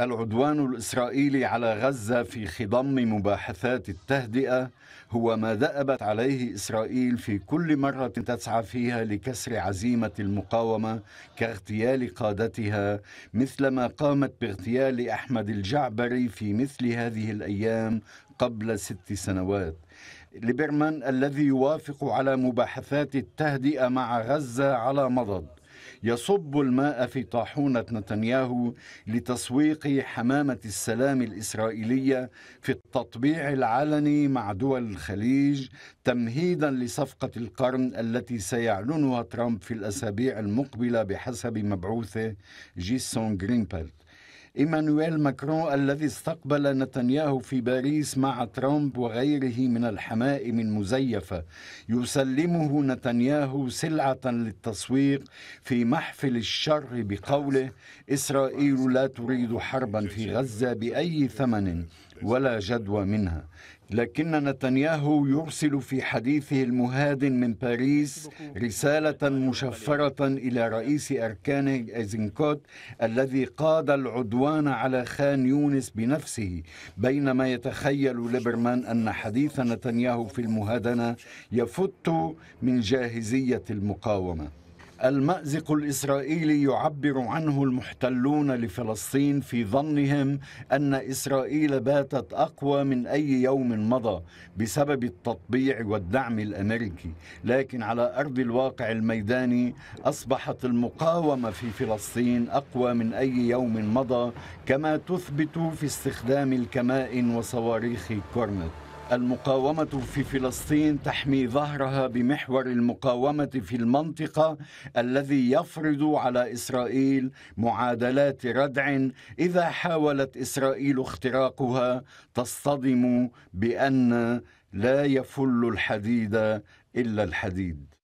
العدوان الاسرائيلي على غزه في خضم مباحثات التهدئه هو ما دأبت عليه اسرائيل في كل مره تسعى فيها لكسر عزيمه المقاومه كاغتيال قادتها مثلما قامت باغتيال احمد الجعبري في مثل هذه الايام قبل ست سنوات ليبرمان الذي يوافق على مباحثات التهدئه مع غزه على مضض يصب الماء في طاحونة نتنياهو لتسويق حمامة السلام الإسرائيلية في التطبيع العلني مع دول الخليج تمهيدا لصفقة القرن التي سيعلنها ترامب في الأسابيع المقبلة بحسب مبعوثه جيسون جرينبلت إيمانويل ماكرون الذي استقبل نتنياهو في باريس مع ترامب وغيره من الحمائم المزيفة يسلمه نتنياهو سلعة للتسويق في محفل الشر بقوله إسرائيل لا تريد حربا في غزة بأي ثمن ولا جدوى منها لكن نتنياهو يرسل في حديثه المهادن من باريس رسالة مشفرة إلى رئيس أركان أيزنكوت الذي قاد العدوان على خان يونس بنفسه بينما يتخيل ليبرمان أن حديث نتنياهو في المهادنة يفت من جاهزية المقاومة المأزق الإسرائيلي يعبر عنه المحتلون لفلسطين في ظنهم أن إسرائيل باتت أقوى من أي يوم مضى بسبب التطبيع والدعم الأمريكي لكن على أرض الواقع الميداني أصبحت المقاومة في فلسطين أقوى من أي يوم مضى كما تثبت في استخدام الكمائن وصواريخ كورنت المقاومة في فلسطين تحمي ظهرها بمحور المقاومة في المنطقة الذي يفرض على إسرائيل معادلات ردع إذا حاولت إسرائيل اختراقها تصطدم بأن لا يفل الحديد إلا الحديد